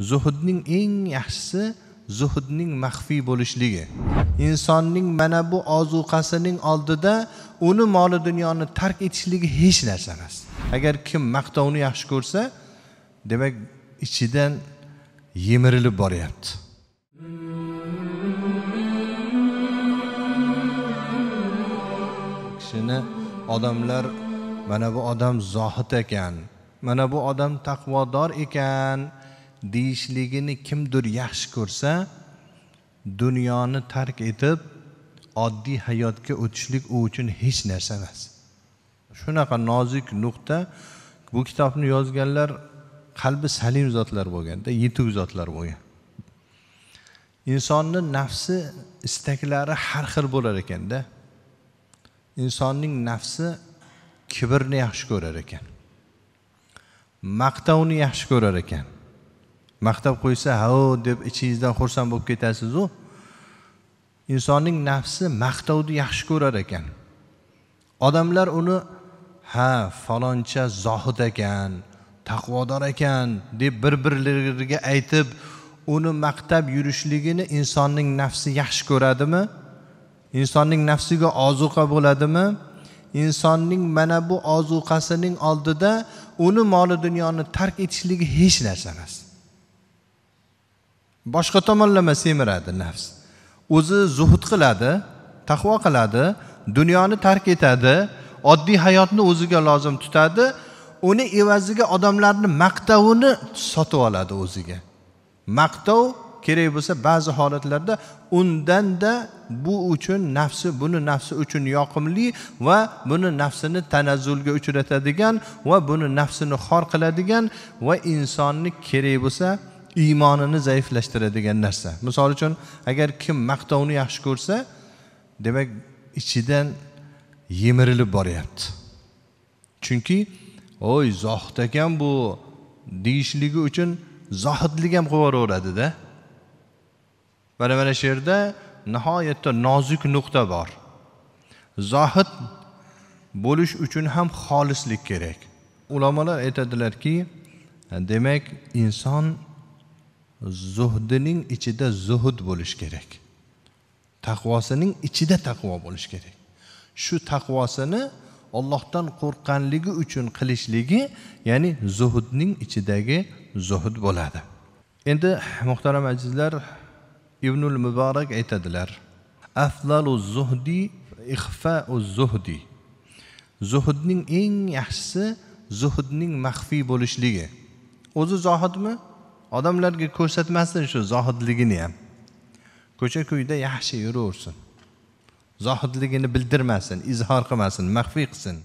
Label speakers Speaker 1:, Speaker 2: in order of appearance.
Speaker 1: zuhudning eng yaxshisi zuhudning maxfiy bo'lishligi insonning mana bu ozuqasining oldida uni moli dunyoni tark etishligi hech narsa emas agar kim maqtovni yaxshi ko'rsa demak ichidan yemirilib boryapti kishini odamlar mana bu odam zohid ekan mana bu odam taqvodor ekan deyishligini kimdir yaxshi ko'rsa dunyoni tark etib oddiy hayotga o'tishlik u uchun hech narsa emas shunaqa nozik nuqta bu kitobni yozganlar qalbi salim zotlar bo'lganda yetuk zotlar bo'lgan insonni nafsi istaklari har xil bo'lar ekanda insonning nafsi kibrni yaxshi ko'rar ekan maqtovni yaxshi ko'rar ekan maqtab qo'ysa hao deb ichingizdan xursand bo'lib ketasizu insonning nafsi maqtovni yaxshi ko'rar ekan odamlar uni ha faloncha zohid ekan taqvodor ekan deb bir birlariga aytib uni maqtab yurishligini insonning nafsi yaxshi ko'radimi insonning nafsiga ozuqa bo'ladimi insonning mana bu ozuqasining oldida uni moli dunyoni tark etishligi hech narsa emas boshqa tomonlama semiradi nafs o'zi zuhud qiladi taqvo qiladi dunyoni tark etadi oddiy hayotni o'ziga lozim tutadi uni evaziga odamlarni maqtovini sotib oladi o'ziga maqtov kerak bo'lsa ba'zi holatlarda undanda bu uchun nafsi buni nafsi uchun yoqimli va buni nafsini tanazzulga uchratadigan va buni nafsini xor qiladigan va insonni kerak bo'lsa iymonini zaiflashtiradigan narsa misol uchun agar kim maqtovni yaxshi ko'rsa demak ichidan yemirilib boryapti chunki oy zohid ekan bu deyishligi uchun zohidlik ham qilib yuboraveradida mana mana shu yerda nihoyatda nozik nuqta bor zohid bo'lish uchun ham xolislik kerak ulamolar aytadilarki demak inson zuhdining ichida zuhud bo'lishi kerak taqvosining ichida taqvo bo'lishi kerak shu taqvosini ollohdan qo'rqqanligi uchun qilishligi ya'ni zuhudning ichidagi zuhud bo'ladi endi muhtaram azizlar ibnul muborak aytadilar aflalu zuhdi ixfau zuhdi zuhudning eng yaxshisi zuhudning maxfiy bo'lishligi o'zi zohidmi odamlarga ko'rsatmasin shu zohidligini ham ko'cha ko'yda yaxshi yuraversin zohidligini bildirmasin izhor qilmasin maxfiy qilsin